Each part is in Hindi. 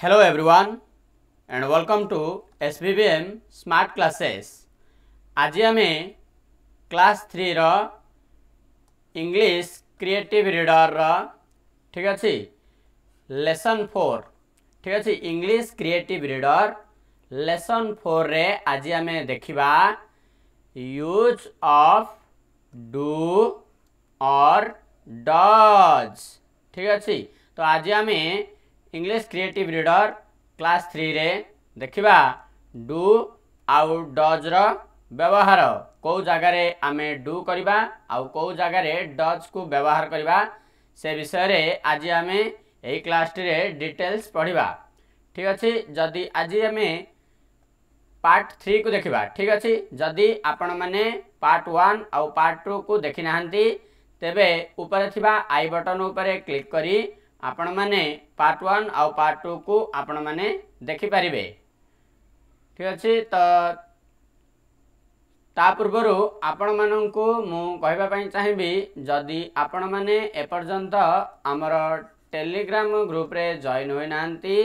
Hello everyone and welcome to M smart classes आज आम class three English creative reader रा ठीक अच्छे लेसन फोर ठीक अच्छे English creative reader lesson four रे आज आम देखा यूज ऑफ डू और डज ठीक अच्छे तो आज आम English creative reader class three देखा डु आउ डजर व्यवहार कौ जगार आम डु करवा आउ जगार डज को व्यवहार करने से विषय में आज आम यही क्लासटी डिटेल्स पढ़वा ठीक अच्छे जदि आज आम पार्ट थ्री को देखा ठीक अच्छे जदि आपण मैने पार्ट वन आउ टू को देखी ना तेरे ऊपर आई बटन उपरे क्लिक करी ଆପଣମାନେ ପାର୍ଟ ୱାନ୍ ଆଉ ପାର୍ଟ ଟୁକୁ ଆପଣମାନେ ଦେଖିପାରିବେ ଠିକ୍ ଅଛି ତ ତା ପୂର୍ବରୁ ଆପଣମାନଙ୍କୁ ମୁଁ କହିବା ପାଇଁ ଚାହିଁବି ଯଦି ଆପଣମାନେ ଏପର୍ଯ୍ୟନ୍ତ ଆମର ଟେଲିଗ୍ରାମ ଗ୍ରୁପରେ ଜଏନ୍ ହୋଇନାହାନ୍ତି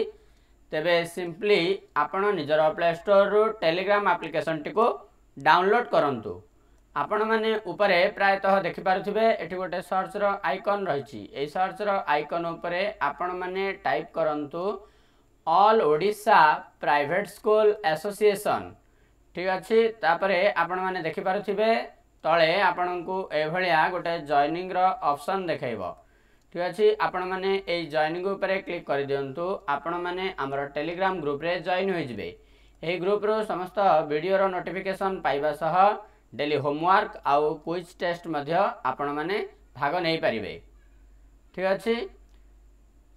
ତେବେ ସିମ୍ପଲି ଆପଣ ନିଜର ପ୍ଲେ ଷ୍ଟୋରରୁ ଟେଲିଗ୍ରାମ ଆପ୍ଲିକେସନଟିକୁ ଡାଉନଲୋଡ଼ କରନ୍ତୁ ଆପଣମାନେ ଉପରେ ପ୍ରାୟତଃ ଦେଖିପାରୁଥିବେ ଏଠି ଗୋଟେ ସର୍ଚ୍ଚର ଆଇକନ୍ ରହିଛି ଏଇ ସର୍ଚ୍ଚର ଆଇକନ୍ ଉପରେ ଆପଣମାନେ ଟାଇପ୍ କରନ୍ତୁ all Odisha private school association ଠିକ୍ ଅଛି ତାପରେ ଆପଣମାନେ ଦେଖିପାରୁଥିବେ ତଳେ ଆପଣଙ୍କୁ ଏଭଳିଆ ଗୋଟେ ଜଏନିଂର ଅପସନ୍ ଦେଖାଇବ ଠିକ୍ ଅଛି ଆପଣମାନେ ଏଇ ଜଏନିଂ ଉପରେ କ୍ଲିକ୍ କରିଦିଅନ୍ତୁ ଆପଣମାନେ ଆମର ଟେଲିଗ୍ରାମ ଗ୍ରୁପରେ ଜଏନ୍ ହୋଇଯିବେ ଏହି ଗ୍ରୁପରୁ ସମସ୍ତ ଭିଡ଼ିଓର ନୋଟିଫିକେସନ୍ ପାଇବା ସହ ଡେଲି ହୋମୱାର୍କ ଆଉ କୁଇଜ୍ ଟେଷ୍ଟ ମଧ୍ୟ ଆପଣମାନେ ଭାଗ ନେଇପାରିବେ ଠିକ୍ ଅଛି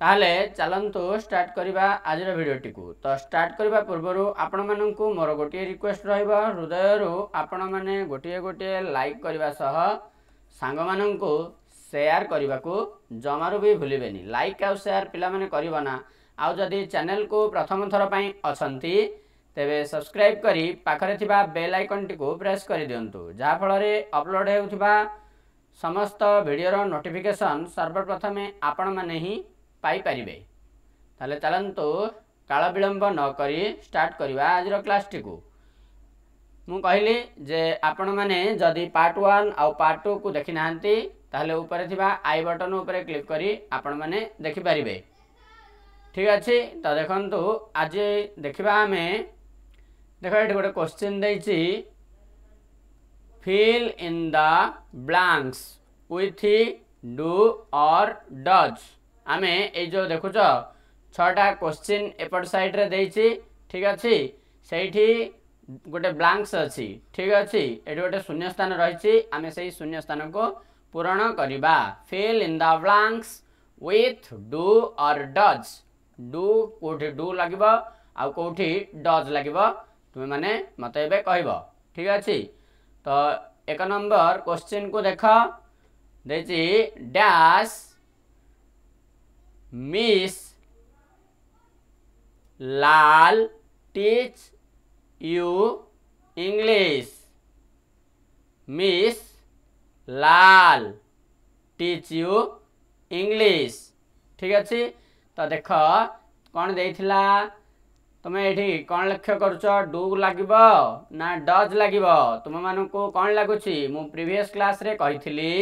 ତାହେଲେ ଚାଲନ୍ତୁ ଷ୍ଟାର୍ଟ କରିବା ଆଜିର ଭିଡ଼ିଓଟିକୁ ତ ଷ୍ଟାର୍ଟ କରିବା ପୂର୍ବରୁ ଆପଣମାନଙ୍କୁ ମୋର ଗୋଟିଏ ରିକ୍ୱେଷ୍ଟ ରହିବ ହୃଦୟରୁ ଆପଣମାନେ ଗୋଟିଏ ଗୋଟିଏ ଲାଇକ୍ କରିବା ସହ ସାଙ୍ଗମାନଙ୍କୁ ସେୟାର କରିବାକୁ ଜମାରୁ ବି ଭୁଲିବେନି ଲାଇକ୍ ଆଉ ସେୟାର ପିଲାମାନେ କରିବ ନା ଆଉ ଯଦି ଚ୍ୟାନେଲକୁ ପ୍ରଥମ ଥର ପାଇଁ ଅଛନ୍ତି तेरे सब्सक्राइब कर पाखे बेल आइकन टी प्रेस कर दिंतु जहाँफल अपलोड होता समस्त भिडर नोटिफिकेसन सर्वप्रथमे आपण मैने पाई तेल चलतु काल विलंब नक स्टार्ट करवा आज क्लास टी मुझे जे आपण मैने पार्ट वन आट टू को देखी ना तो आई बटन उपर क्लिक कर आपण मैने देखिपर ठीक अच्छे तो देखु आज देखा आम देख ये गोटे क्वेश्चन देखिए fill in the blanks with do और डज आम ये देखु छटा क्वेश्चन एपट सैड्रे ठीक अच्छे से गोटे ब्लांक्स अच्छी ठीक अच्छे ये गोटे शून्य स्थान रही आम से शून्य स्थान को पूरण करवा fill in the blanks with do और डज डू कौट डू लगे आज कौटी लगे ତୁମେମାନେ ମୋତେ ଏବେ କହିବ ଠିକ୍ ଅଛି ତ ଏକ ନମ୍ବର କୋଶ୍ଚିନ୍କୁ ଦେଖ ଦେଇଛି dash miss Lal teach you English miss Lal teach you English ଠିକ୍ ଅଛି ତ ଦେଖ କ'ଣ ଦେଇଥିଲା তুমি এটি কণ লক্ষ্য করছ ডুগ লাগিব না ডজ লাগিব তুম মানুষ কণ লাগুছি মু প্রিভিয়াস ক্লাসে কইলি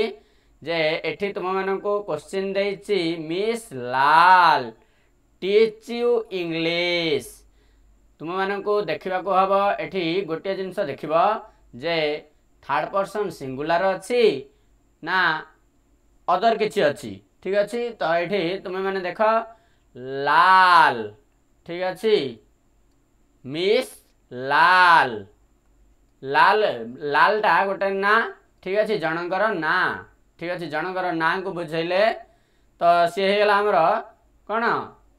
যে এটি তুম মানুষ কোশ্চিন দেইছি miss Lal teach you English তুম মানুষ দেখা হব এটি গোটিয়ে জিনিস দেখব যে থার্ড পর্সন সিঙ্গুলার অছি না অদর কিছু অছি ঠিক আছে তো এটি তুমি মানে দেখ লাল ঠিক আছে मिस लाल लाल लाल टा गोटे ना ठीक अच्छे जनकर ना ठीक अच्छे जनकर ना को बुझेले तो सी होगा आमर कौन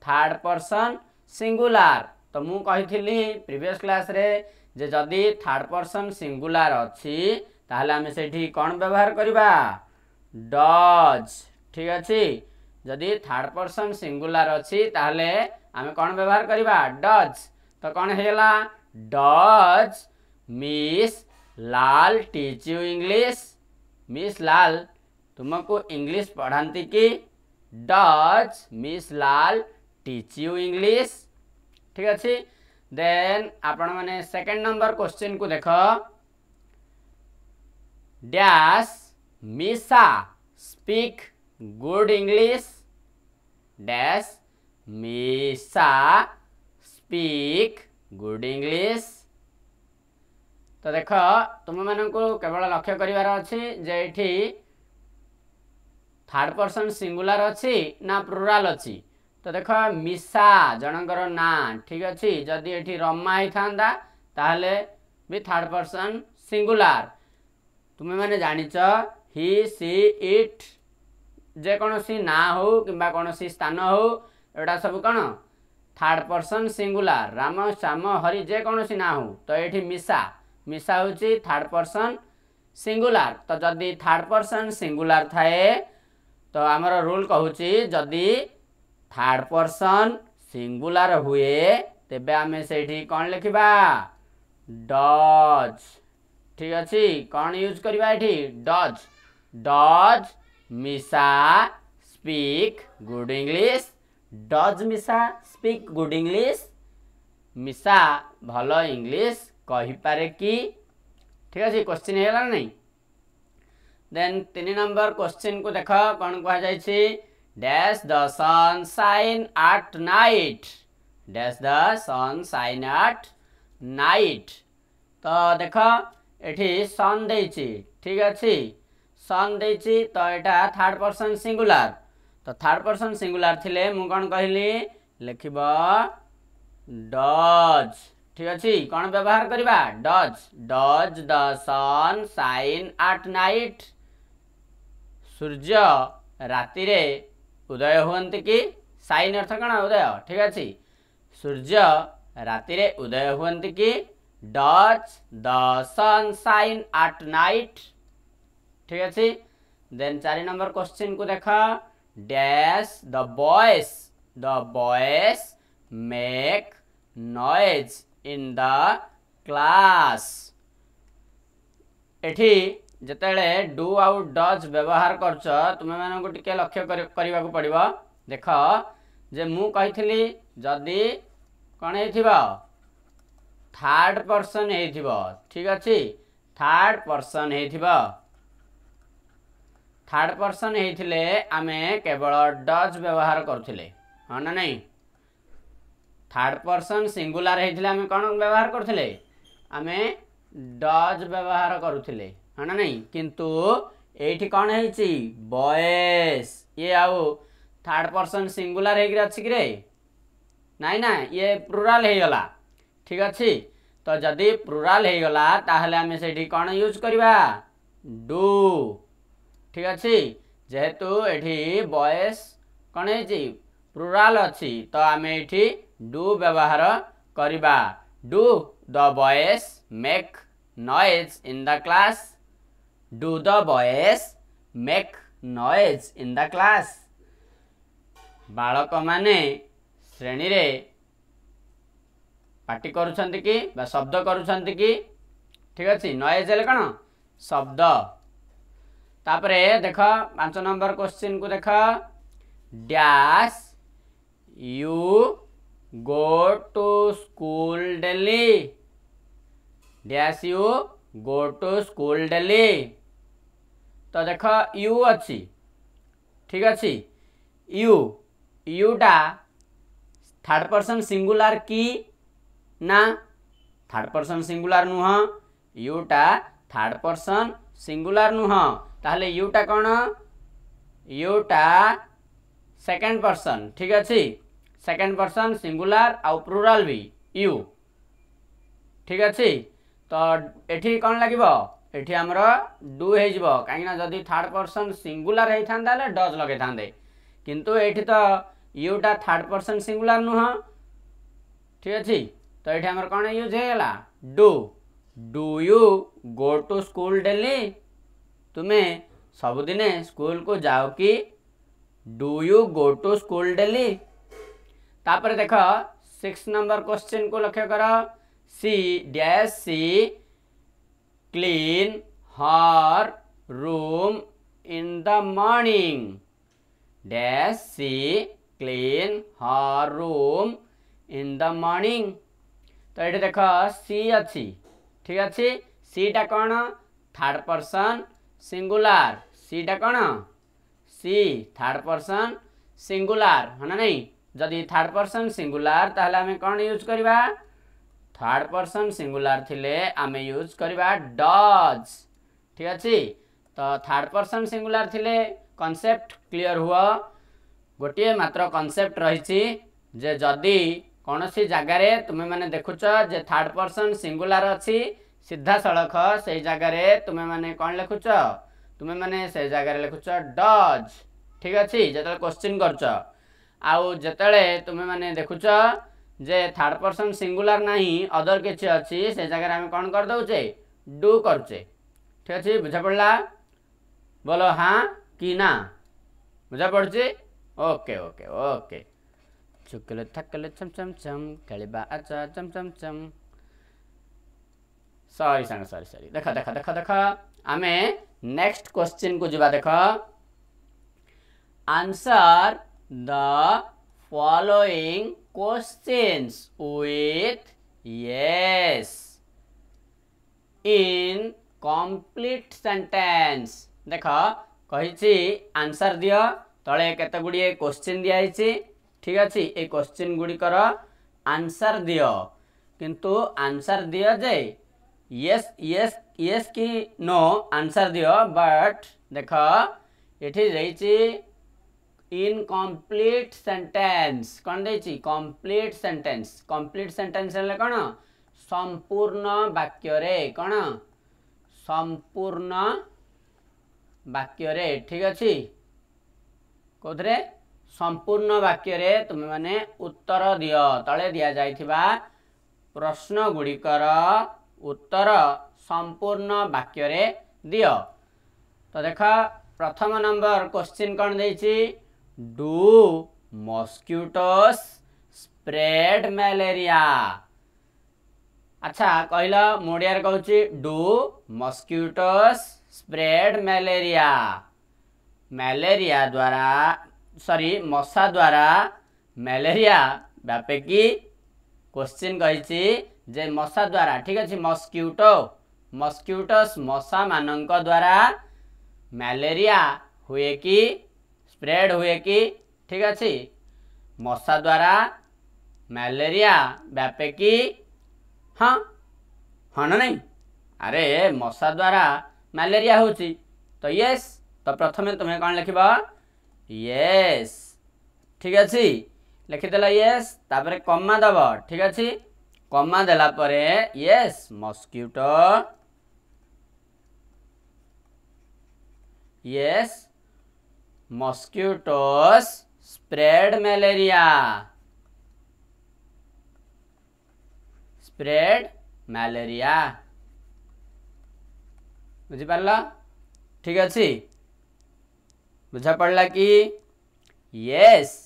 थर्ड पर्सन सिंगुलर तो मुझे प्रीवियस क्लास रे जे जदि थर्ड पर्सन सिंगुलर अच्छी तेल आम से कौन व्यवहार करवा डज ठीक अच्छे जदि थर्ड पर्सन सिंगुलर अच्छी तेल आम कौन व्यवहार करवा डज तो कौन है does miss Lal teach you English miss Lal तुमको इंग्लिश पढ़ाती कि does miss Lal teach you English ठीक अच्छे देन आपण मैंने सेकेंड नंबर क्वेश्चन को देख dash Misha speak good English dash Misha speak good English তো দেখ তুমମାନଙ୍କୁ କେବଳ ଲକ୍ଷ୍ୟ କରିବାର ଅଛି ଯେ ଏଠି ଥାର୍ଡ ପର୍ସନ୍ ସିଙ୍ଗୁଲାର ଅଛି ନା ପ୍ରୁରାଲ ଅଛି ତ ଦେଖ ମିଶା ଜଣଙ୍କର ନାଁ ଠିକ୍ ଅଛି ଯଦି ଏଠି ରମା ହେଇଥାନ୍ତା ତାହେଲେ ବି ଥାର୍ଡ ପର୍ସନ୍ ସିଙ୍ଗୁଲାର ତୁମେମାନେ ଜାଣିଛ ହି ସି ଇଟ୍ ଯେକୌଣସି ନାଁ ହେଉ କିମ୍ବା କୌଣସି ସ୍ଥାନ ହେଉ ଏଗୁଡ଼ା ସବୁ କ'ଣ third person singular Ram Shyam Hari যেকোনসি না হো তো এটি মিশা মিশা হচ্ছে থার্ড পর্সন সিঙ্গুলার তো যদি থার্ড পর্সন সিঙ্গুলার থাকে তো আমার রুল কুচি যদি থার্ড পর্সন সিঙ্গুলার হুয়ে তেবে আমি সেইটি কଣ লিখিবা ডজ ঠিক আছে কଣ ইউজ করা এটি does does Misha speak good English does Misha speak good English Misha भल इंग्लीश कहीपे कि ठीक अच्छे क्वेश्चन है गला ना देन तीन नंबर क्वेश्चन को देख कौन कह dash the sun shine at night dash the sun shine at night तो देख ये ठीक अच्छे सन दे तो यहाँ थर्ड पर्सन सिंगुलर तो थर्ड पर्सन सिंगुलर थी मुझे लिख ठीक अच्छे कौन व्यवहार करवा does does the sun shine at night सूर्य राति उदय हम कि साइन अर्थ कौन उदय ठीक अच्छे सूर्य राति उदय हम कि does the sun shine at night then अच्छे देन चार नंबर क्वेश्चन को देखा dash the boys the boys make noise in the class एठी ଯେତେବେଳେ ଡୁ ଆଉ ଡଜ୍ ବ୍ୟବହାର କରୁଛ ତୁମେମାନଙ୍କୁ ଟିକେ ଲକ୍ଷ୍ୟ କରିବାକୁ ପଡ଼ିବ ଦେଖ ଯେ ମୁଁ କହିଥିଲି ଯଦି କ'ଣ ହେଇଥିବ ଥାର୍ଡ଼ ପର୍ସନ୍ ହେଇଥିବ ଠିକ୍ ଅଛି ଥାର୍ଡ଼ ପର୍ସନ୍ ହେଇଥିବ থার্ড পর্সন হয়েছিল আমি কেবল ডজ ব্যবহার করুলে হ্যাঁ না নাই থার্ড পর্সন সিঙ্গুলার হয়েছিল আমি কোণ ব্যবহার করুলে আমি ডজ ব্যবহার করুলে হ্যাঁ না নাই কিন্তু এইটি কোণ হয়েছি বয়েস ইয়ে আউ থার্ড পর্সন সিঙ্গুলার হয়েকি অছি কি রে নাই না ইয়ে প্লুরাল হয়েগলা ঠিক আছে তো যদি প্লুরাল হয়েগলা তাহলে আমি সেটি কোণ ইউজ করা ডু ঠিক আছে যেহেতু এটি বয়েস କ'ଣ ହେଇଛି ପ୍ରୁରାଲ୍ ଅଛି ତ ଆମେ ଏଠି ଡୁ ବ୍ୟବହାର କରିବା do the boys make noise in the class do the boys make noise in the class ବାଳକମାନେ ଶ୍ରେଣୀରେ ପାଟି କରୁଛନ୍ତି କି ବା ଶବ୍ଦ କରୁଛନ୍ତି କି ଠିକ୍ ଅଛି ନଏଜ୍ ହେଲେ କ'ଣ ଶବ୍ଦ तापरे देख पांच नंबर क्वेश्चन को देख dash you go to school daily dash you go to school daily तो देख यू अच्छी ठीक अच्छे यू यूटा थर्ड पर्सन सिंगुलर की ना थर्ड पर्सन सिंगुलर नुह यूटा थर्ड पर्सन सिंगुलर नुह তাহলে ইউটা কোন ইউটা সেকেন্ড পারসন ঠিক আছে second person singular or plural বি ইউ ঠিক আছে তো এঠে কোন লাগিব এঠে আমরা ডু হেইজব কারণ যদি থার্ড পারসন সিঙ্গুলার হয় তাহলে ডজ লাগাই দকিন্তু এঠে তো ইউটা থার্ড পারসন সিঙ্গুলার নহ ঠিক আছে তো এঠে আমরা কোন ইউজ হলা do do you go to school daily तुम्हें सबुदे स्कूल को जाओ कि do you go to school daily तापर देख सिक्स नंबर क्वेश्चन को लक्ष्य कर she dash she clean her room in the morning dash she clean her room in the morning तो ये देख सी अच्छी ठीक अच्छी सीटा कौन थर्ड पर्सन सिंगुलर सीटा कौन सी थार्ड पर्सन सिंगुलर है ना नहीं जदि थार्ड पर्सन सिंगुलर ताहले हमें कौन यूज करवा थर्ड पर्सन सिंगुलर थिले आमे यूज करवा डज ठीक अछि तो थार्ड पर्सन सिंगुलर थिले कनसेप्ट क्लियर हुआ गोटे मात्र कनसेप्ट रही जदि कौन सी जगार तुम्हें मैंने देखुच जे थार्ड पर्सन सिंगुलर अच्छी सीधा सड़ख से जगार तुम्हें मैंने कौन लिखु तुम्हें मैंने से जगार लिखु डज ठीक अच्छे जो क्वेश्चन करते तुम्हें मैंने देखु जे थार्ड पर्सन सिंगुलर ना अदर किसी अच्छी से जगह आम कौन करदे डू कर ठीक अच्छे बुझा पड़ा बोल हाँ कि ना बुझा पड़चे ओके ओके ओके चुकिले थकले चम चम चम खेल चम चम, चम, चम सरी सांग सरी सरी देख देख देख देख आम नेक्स्ट क्वेश्चन को जवा देख answer the following questions with yes in complete sentence देख कही आंसर दियो तले कत गुड़े क्वेश्चन दिखाई ठीक अच्छे ये क्वेश्चन गुड़िकर आंसर दियो किंतु आंसर दियो जे यस यस यस कि नो आंसर दियो बट देख ये रही इनकम्प्लीट सेंटेंस कौन दे कम्प्लीट सेंटेंस कम्प्लीट सेंटेंस है कौन संपूर्ण वाक्य कौन संपूर्ण वाक्य ठीक अच्छे कौन संपूर्ण वाक्य तुम मैंने उत्तर दियो तले दि जा प्रश्न गुड़िकर ଉତ୍ତର ସମ୍ପୂର୍ଣ୍ଣ ବାକ୍ୟରେ ଦିଅ ତ ଦେଖ ପ୍ରଥମ ନମ୍ବର କ୍ୱଶ୍ଚିନ୍ କ'ଣ ଦେଇଛି ଡୁ ମସ୍କ୍ୟୁଟସ୍ ସ୍ପ୍ରେଡ୍ ମ୍ୟାଲେରିଆ ଆଚ୍ଛା କହିଲ ମୁଡ଼ିଆରେ କହୁଛି do mosquitoes spread malaria malaria ଦ୍ୱାରା ସରି ମଶା ଦ୍ୱାରା ମ୍ୟାଲେରିଆ ବ୍ୟାପିକି କ୍ୱଶ୍ଚିନ୍ କହିଛି ଯେ ମଶା ଦ୍ୱାରା ଠିକ୍ ଅଛି ମସ୍କ୍ୟୁଟୋ ମସ୍କ୍ୟୁଟସ୍ ମଶାମାନଙ୍କ ଦ୍ୱାରା ମ୍ୟାଲେରିଆ ହୁଏ କି ସ୍ପ୍ରେଡ୍ ହୁଏ କି ଠିକ୍ ଅଛି ମଶା ଦ୍ୱାରା ମ୍ୟାଲେରିଆ ବ୍ୟାପେ କି ହଁ ହଁ ନା ନାହିଁ ଆରେ ମଶା ଦ୍ୱାରା ମ୍ୟାଲେରିଆ ହେଉଛି ତ ୟେସ୍ ତ ପ୍ରଥମେ ତୁମେ କ'ଣ ଲେଖିବ ୟେସ୍ ଠିକ୍ ଅଛି ଲେଖିଦେଲ ୟେସ୍ ତାପରେ କମା ଦେବ ଠିକ୍ ଅଛି कमा देलापर yes mosquito yes mosquitoes spread malaria spread malaria बुझिपाल ठीक अच्छे बुझा पड़ा कि yes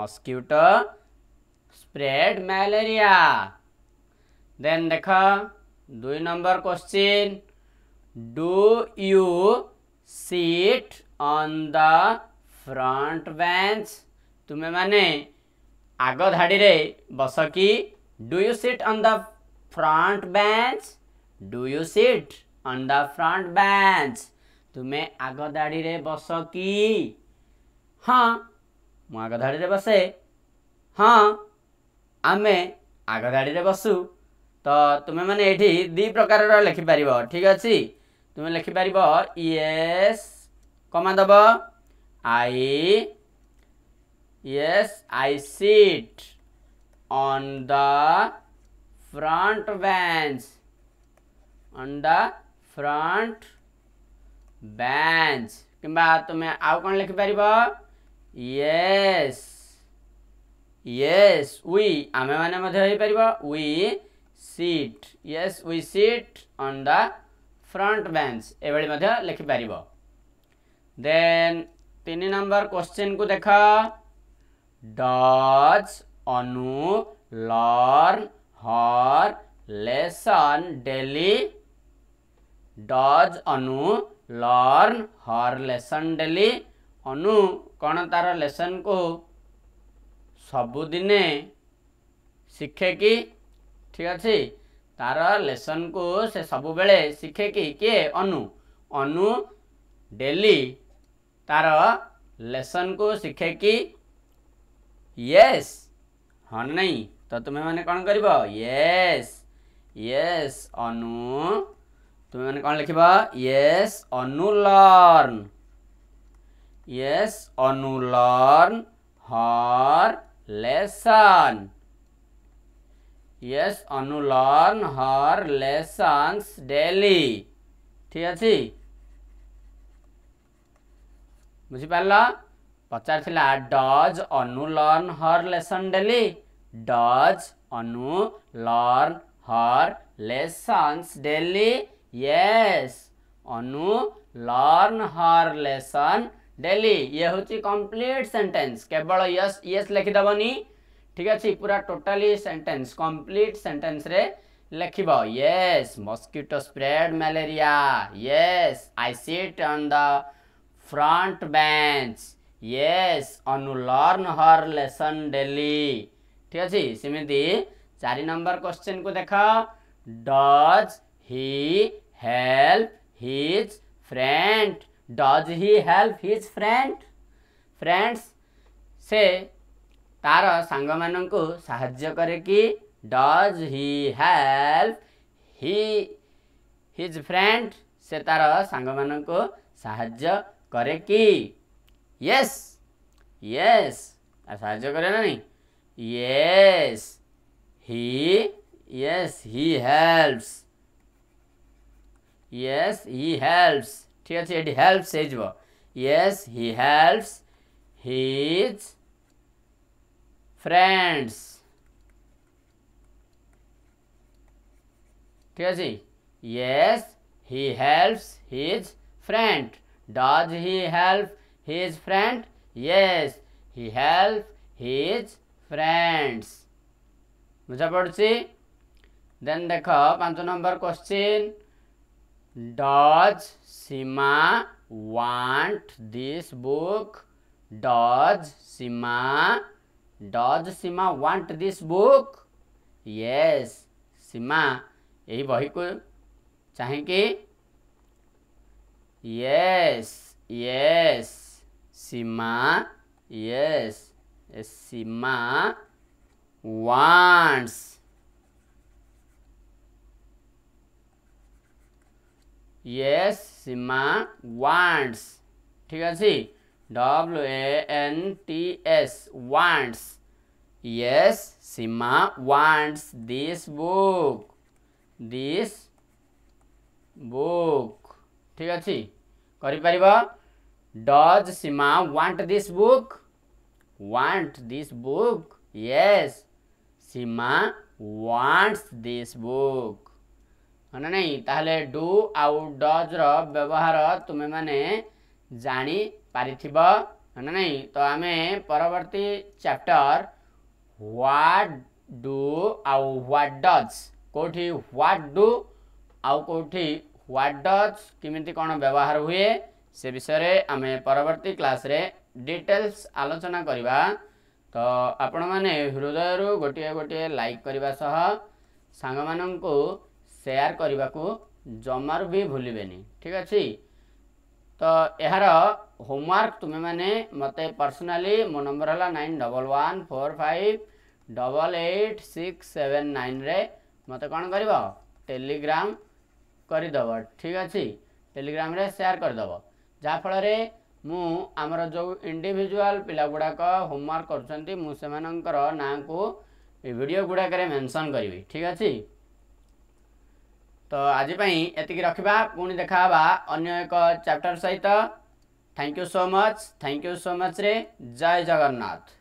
mosquito spread malaria then देख दुई number question do you sit on the front bench तुम्हें मैंने आग धाड़ी रे बस कि do you sit on the front bench do you sit on the front bench तुम्हें आग धाड़ी रे बस कि हाँ मु आग धाड़ी रे बसे हाँ आमे आग धाड़ी रे बसू ତ ତୁମେମାନେ ଏଠି ଦୁଇ ପ୍ରକାରର ଲେଖିପାରିବ ଠିକ୍ ଅଛି ତୁମେ ଲେଖିପାରିବ ଇଏସ୍ କମା ଦେବ I yes I sit on the front bench on the front bench କିମ୍ବା ତୁମେ ଆଉ କ'ଣ ଲେଖିପାରିବ ଇଏସ୍ ଇଏସ୍ ଉଇ ଆମେମାନେ ମଧ୍ୟ ହେଇପାରିବ ଉଇ सीट ये we sit on the front bench ये लिखिपर दे तीन नंबर क्वेश्चन को देख do learn her lesson daily does Anu learn her lesson daily Anu कौन तार लेसन को सबुदे शिखे कि ठीक अच्छे तार लेसन को से सब बेले शिखे कि किए अनु अनु डेली तार लेसन को शिखे कि यस हाँ नहीं तो तुम्हें मैंने कौन कर यस तुम्हें मैंने कौन लिख yes Anu learn yes Anu learn her lesson yes Anu learn her lessons daily ঠিক আছে বুঝিপার পচার does Anu learn her lesson daily does Anu learn her daily yes Anu her lesson daily ये हूँ कंप्लीट सेंटेंस केवल यस यस लिखिदेवनी ठीक अच्छे पूरा टोटाली सेंटेन्स कम्प्लीट सेन्टेन्स लिख मस्क्यूटो स्प्रेड मैलेरिया ये I sit on the front bench ये अनुलर्न हर लेसन डेली ठीक अच्छे सेमती चार नंबर क्वेश्चन को देख does he help his friend does he help his friend friends से तार सांग कै कि डज हि हेल्प हि हिज फ्रेंड से तार सांग कै कि यस यस सां yes he yes he helps yes he helps ठीक अच्छे ये हेल्प्स हो यस हि हेल्प हिज फ्रेंड्स ठीक है जी yes he helps his friend does he help his friend yes he help his friends बुझा पड़ी देन देख पांच number question does Sima want this book does Sima does Sima want this book yes Sima यही बही को चाहे कि yes yes Sima yes Sima wants yes Sima wants ठीक है W A N T S wants yes Sima wants this book this book ठीक अच्छे कर does Sima want this book want this book yes Sima wants this book है ना नहीं डू आउ डज्र व्यवहार तुम्हें मने जानी ପାରିଥିବ ନା ନାହିଁ ତ ଆମେ ପରବର୍ତ୍ତୀ ଚାପ୍ଟର ହ୍ୱାଟ୍ ଡୁ ଆଉ ହ୍ୱାଟ୍ ଡଜ୍ କେଉଁଠି ହ୍ୱାଟ୍ ଡୁ ଆଉ କେଉଁଠି ହ୍ୱାଟ୍ ଡଜ୍ କେମିତି କ'ଣ ବ୍ୟବହାର ହୁଏ ସେ ବିଷୟରେ ଆମେ ପରବର୍ତ୍ତୀ କ୍ଲାସ୍ରେ ଡିଟେଲ୍ସ ଆଲୋଚନା କରିବା ତ ଆପଣମାନେ ହୃଦୟରୁ ଗୋଟିଏ ଗୋଟିଏ ଲାଇକ୍ କରିବା ସହ ସାଙ୍ଗମାନଙ୍କୁ ସେୟାର କରିବାକୁ ଜମାରୁ ବି ଭୁଲିବେନି ଠିକ୍ ଅଛି तो यार होमवर्क तुम्हें मैंने मत पर्सनाली मो नंबर है nine double one four five double eight six seven nine रे मत कौन कर टेलीग्राम करदेव ठीक अच्छे टेलीग्राम सेयार करदेव जहाँफल मुमर जो इंडिजुआल गुड़ाक होमवर्क कर ना को भिड गुड़ाक मेनसन करी ठीक अच्छे तो आज एतिक रखा पुणी देखा अगर एक चैप्टर सहित thank you so much thank you so much रे जय जगन्नाथ